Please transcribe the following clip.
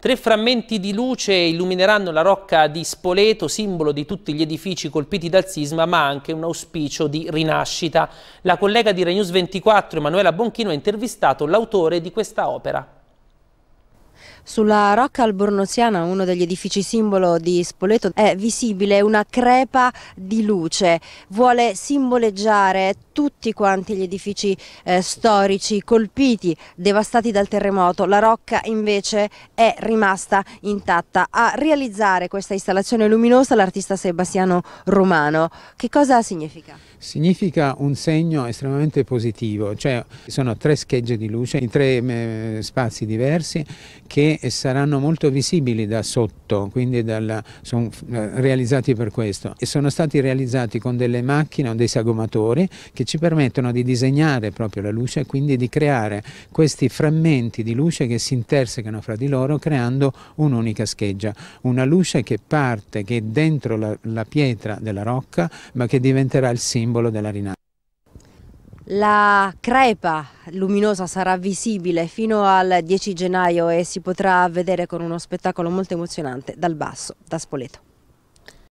Tre frammenti di luce illumineranno la rocca di Spoleto, simbolo di tutti gli edifici colpiti dal sisma, ma anche un auspicio di rinascita. La collega di Renews 24, Emanuela Bonchino, ha intervistato l'autore di questa opera. Sulla Rocca Albornoziana, uno degli edifici simbolo di Spoleto, è visibile una crepa di luce. Vuole simboleggiare tutti quanti gli edifici eh, storici colpiti, devastati dal terremoto. La rocca invece è rimasta intatta. A realizzare questa installazione luminosa l'artista Sebastiano Romano. Che cosa significa? Significa un segno estremamente positivo, cioè sono tre schegge di luce in tre eh, spazi diversi che che saranno molto visibili da sotto, quindi sono eh, realizzati per questo e sono stati realizzati con delle macchine o dei sagomatori che ci permettono di disegnare proprio la luce e quindi di creare questi frammenti di luce che si intersecano fra di loro creando un'unica scheggia, una luce che parte, che è dentro la, la pietra della rocca ma che diventerà il simbolo della rinascita. La crepa luminosa sarà visibile fino al 10 gennaio e si potrà vedere con uno spettacolo molto emozionante dal basso, da Spoleto.